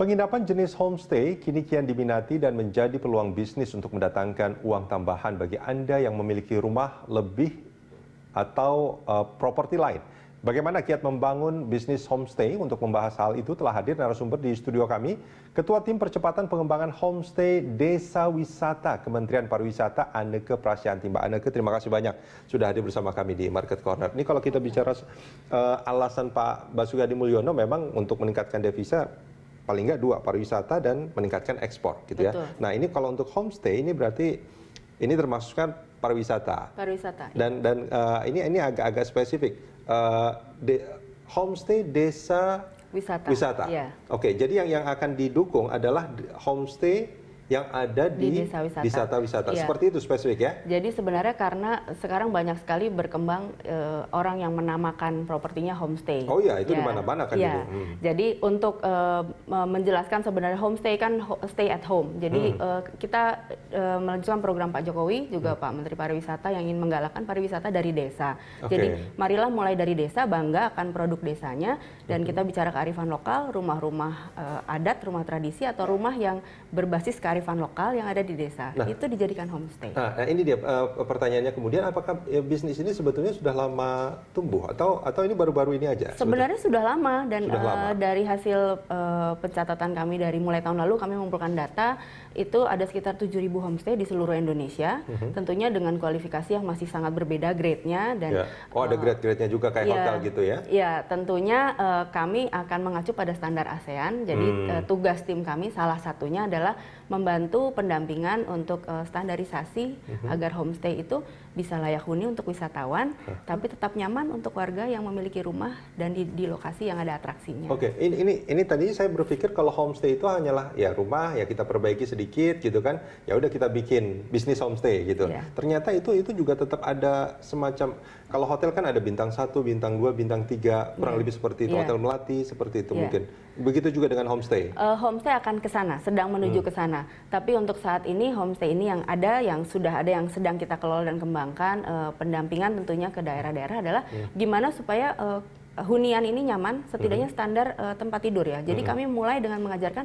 Penginapan jenis homestay kini kian diminati dan menjadi peluang bisnis untuk mendatangkan uang tambahan bagi Anda yang memiliki rumah lebih atau uh, properti lain. Bagaimana kiat membangun bisnis homestay? Untuk membahas hal itu telah hadir narasumber di studio kami, Ketua Tim Percepatan Pengembangan Homestay Desa Wisata Kementerian Pariwisata Aneke Prasyanti. Mbak Aneke, terima kasih banyak sudah hadir bersama kami di Market Corner. Ini kalau kita bicara uh, alasan Pak Basuki Adi Mulyono memang untuk meningkatkan devisa paling nggak dua pariwisata dan meningkatkan ekspor gitu ya. Betul. ya. Nah ini kalau untuk homestay ini berarti ini termasuk pariwisata. Pariwisata. Iya. Dan dan uh, ini ini agak-agak spesifik. Uh, de, homestay desa wisata. Wisata. Yeah. Oke, okay, jadi yang yang akan didukung adalah homestay yang ada di, di desa wisata. Wisata, wisata. Ya. Seperti itu spesifik ya. Jadi sebenarnya karena sekarang banyak sekali berkembang e, orang yang menamakan propertinya homestay. Oh iya, itu ya. di mana-mana kan ya. Hmm. Jadi untuk e, menjelaskan sebenarnya homestay kan stay at home. Jadi hmm. e, kita e, melanjutkan program Pak Jokowi juga hmm. Pak Menteri Pariwisata yang ingin menggalakkan pariwisata dari desa. Okay. Jadi marilah mulai dari desa bangga akan produk desanya dan hmm. kita bicara kearifan lokal, rumah-rumah e, adat, rumah tradisi atau rumah yang berbasis kearifan kearifan lokal yang ada di desa nah, itu dijadikan homestay. Nah, nah ini dia uh, pertanyaannya kemudian apakah ya, bisnis ini sebetulnya sudah lama tumbuh atau atau ini baru-baru ini aja? Sebenarnya sebenarnya sudah lama dan sudah uh, dari hasil uh, pencatatan kami dari mulai tahun lalu kami mengumpulkan data itu ada sekitar 7.000 homestay di seluruh Indonesia, mm -hmm. tentunya dengan kualifikasi yang masih sangat berbeda grade-nya dan yeah. Oh, ada uh, grade-grade-nya juga kayak yeah, hotel gitu ya. Iya, yeah, tentunya uh, kami akan mengacu pada standar ASEAN. Jadi hmm. uh, tugas tim kami salah satunya adalah membantu membantu pendampingan untuk uh, standarisasi mm -hmm. agar homestay itu bisa layak huni untuk wisatawan, huh. tapi tetap nyaman untuk warga yang memiliki rumah dan di, di lokasi yang ada atraksinya. Oke, okay. ini ini ini tadi saya berpikir kalau homestay itu hanyalah ya rumah ya kita perbaiki sedikit gitu kan, ya udah kita bikin bisnis homestay gitu. Yeah. Ternyata itu itu juga tetap ada semacam kalau hotel kan ada bintang satu, bintang dua, bintang tiga, kurang yeah. lebih seperti itu. Yeah. Hotel Melati seperti itu yeah. mungkin. Begitu juga dengan homestay. Uh, homestay akan ke sana, sedang menuju hmm. ke sana. Tapi untuk saat ini homestay ini yang ada, yang sudah ada, yang sedang kita kelola dan kembali mengembangkan uh, pendampingan tentunya ke daerah-daerah adalah yeah. gimana supaya uh, hunian ini nyaman, setidaknya mm-hmm. standar uh, tempat tidur ya. Jadi hmm. kami mulai dengan mengajarkan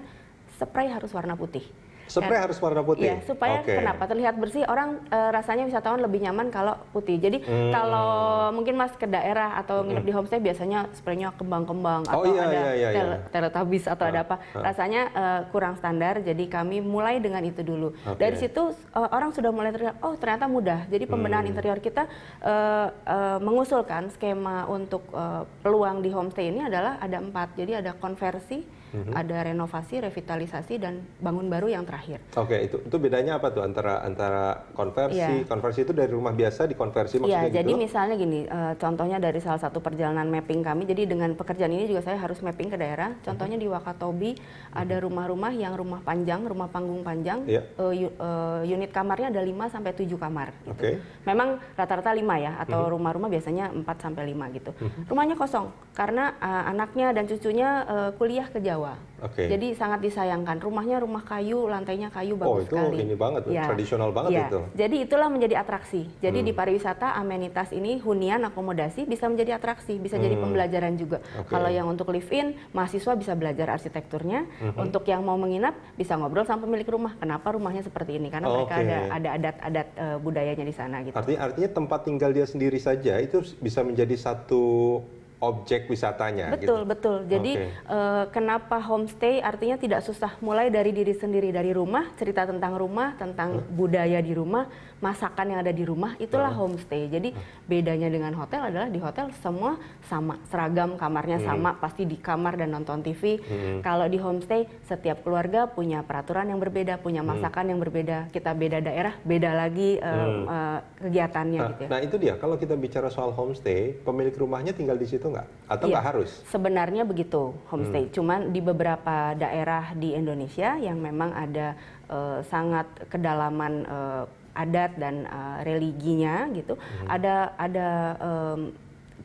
spray harus warna putih supaya kan. harus warna putih. Iya, supaya okay. kenapa terlihat bersih orang e, rasanya wisatawan lebih nyaman kalau putih. Jadi hmm. kalau mungkin Mas ke daerah atau nginep hmm. di homestay biasanya spraynya kembang-kembang oh, atau iya, ada iya, iya, iya. teletabis atau ah, ada apa. Ah. Rasanya e, kurang standar. Jadi kami mulai dengan itu dulu. Okay. Dari situ e, orang sudah mulai terlihat oh ternyata mudah. Jadi pembenahan hmm. interior kita e, e, mengusulkan skema untuk e, peluang di homestay ini adalah ada empat. Jadi ada konversi, hmm. ada renovasi, revitalisasi dan bangun baru yang terakhir terakhir. Oke, okay, itu itu bedanya apa tuh antara antara konversi? Yeah. Konversi itu dari rumah biasa dikonversi maksudnya yeah, gitu. jadi misalnya gini, uh, contohnya dari salah satu perjalanan mapping kami. Jadi dengan pekerjaan ini juga saya harus mapping ke daerah. Mhm. Contohnya di Wakatobi mhm. ada rumah-rumah yang rumah panjang, rumah panggung panjang. Yeah. Iya. Uh, eh, uh, unit kamarnya ada 5 sampai tujuh kamar gitu. Okay. Memang rata-rata 5 ya atau mhm. rumah-rumah mm -hmm. biasanya 4 sampai lima gitu. Mm -hmm. Rumahnya kosong karena uh, anaknya dan cucunya uh, kuliah ke Jawa. Okay. Jadi sangat disayangkan. Rumahnya rumah kayu, lantainya kayu oh, bagus oh, itu sekali. ini banget, ya. tradisional banget ya. itu. Jadi itulah menjadi atraksi. Jadi hmm. di pariwisata amenitas ini hunian akomodasi bisa menjadi atraksi, bisa hmm. jadi pembelajaran juga. Okay. Kalau yang untuk live in, mahasiswa bisa belajar arsitekturnya. Hmm. Untuk yang mau menginap bisa ngobrol sama pemilik rumah, kenapa rumahnya seperti ini? Karena okay. mereka ada ada adat-adat uh, budayanya di sana gitu. Artinya artinya tempat tinggal dia sendiri saja itu bisa menjadi satu objek wisatanya. Betul, gitu. betul. Jadi okay. uh, eh, kenapa homestay artinya tidak susah mulai dari diri sendiri dari rumah, cerita tentang rumah, tentang hmm. budaya di rumah, masakan yang ada di rumah, itulah hmm. homestay. Jadi bedanya dengan hotel adalah di hotel semua sama, seragam kamarnya hmm. sama, pasti di kamar dan nonton TV. Hmm. Kalau di homestay setiap keluarga punya peraturan yang berbeda, punya hmm. masakan hmm. yang berbeda. Kita beda daerah, beda lagi uh, hmm. uh, kegiatannya nah, gitu ya. Nah, itu dia kalau kita bicara soal homestay, pemilik rumahnya tinggal di situ nggak? Atau iya. nggak iya, harus? Sebenarnya begitu homestay. Hmm. Cuman di beberapa daerah di Indonesia yang memang ada uh, sangat kedalaman uh, adat dan uh, religinya gitu, hmm. ada ada um,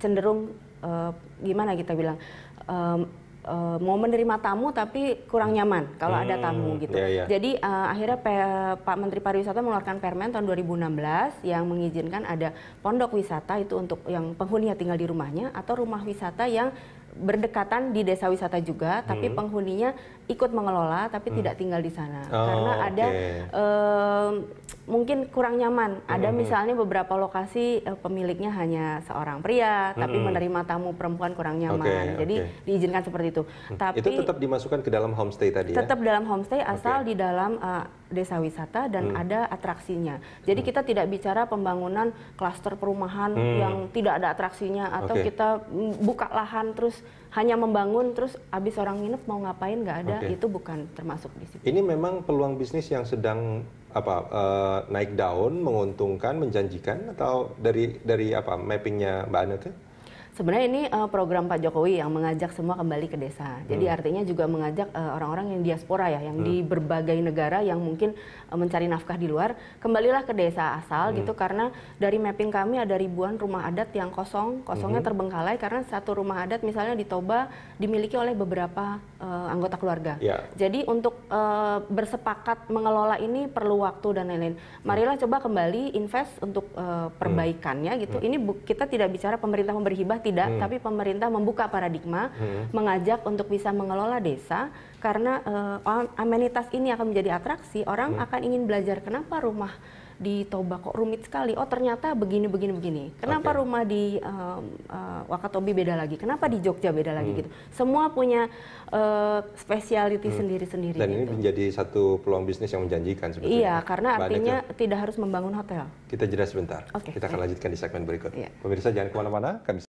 cenderung uh, gimana kita bilang um, uh, mau menerima tamu tapi kurang nyaman kalau hmm, ada tamu gitu. Yeah, yeah. Jadi uh, akhirnya P Pak Menteri Pariwisata mengeluarkan Permen tahun 2016 yang mengizinkan ada pondok wisata itu untuk yang penghuninya tinggal di rumahnya atau rumah wisata yang berdekatan di desa wisata juga tapi hmm. penghuninya ikut mengelola tapi hmm. tidak tinggal di sana oh, karena ada mungkin kurang nyaman. Ada hmm. misalnya beberapa lokasi uh, pemiliknya hanya seorang pria tapi hmm. menerima tamu perempuan kurang nyaman. Okay, Jadi okay. diizinkan seperti itu. Hmm. Tapi itu tetap dimasukkan ke dalam homestay tadi ya? Tetap dalam homestay asal okay. di dalam uh, desa wisata dan hmm. ada atraksinya. Jadi hmm. kita tidak bicara pembangunan klaster perumahan hmm. yang tidak ada atraksinya atau okay. kita mm, buka lahan terus hanya membangun terus abis orang nginep mau ngapain nggak ada okay. itu bukan termasuk di situ. Ini memang peluang bisnis yang sedang apa uh, naik daun, menguntungkan, menjanjikan atau dari dari apa mappingnya Mbak Anet? Ya? sebenarnya ini uh, program Pak Jokowi yang mengajak semua kembali ke desa. Jadi hmm. artinya juga mengajak eh, orang-orang uh, yang diaspora ya, yang hmm. di berbagai negara yang mungkin uh, mencari nafkah di luar, kembalilah ke desa asal hmm. gitu karena dari mapping kami ada ribuan rumah adat yang kosong, kosongnya hmm. terbengkalai karena satu rumah adat misalnya di Toba dimiliki oleh beberapa uh, anggota keluarga. Yeah. Jadi untuk uh, bersepakat mengelola ini perlu waktu dan lain-lain. Hmm. Marilah hmm. coba kembali invest untuk uh, perbaikannya gitu. Hmm. Ini kita tidak bicara pemerintah memberi hibah tidak, hmm. tapi pemerintah membuka paradigma, hmm. mengajak untuk bisa mengelola desa karena uh, amenitas ini akan menjadi atraksi, orang hmm. akan ingin belajar kenapa rumah di Toba kok rumit sekali. Oh ternyata begini begini begini. Kenapa okay. rumah di um, uh, Wakatobi beda lagi? Kenapa di Jogja beda lagi hmm. gitu? Semua punya uh, speciality sendiri hmm. sendiri-sendiri. Dan gitu. ini menjadi satu peluang bisnis yang menjanjikan sebetulnya. Iya, karena Mbak artinya tidak harus membangun hotel. Kita jeda sebentar. Okay. Kita akan lanjutkan di segmen berikut. Yeah. Pemirsa jangan kemana-mana. Kami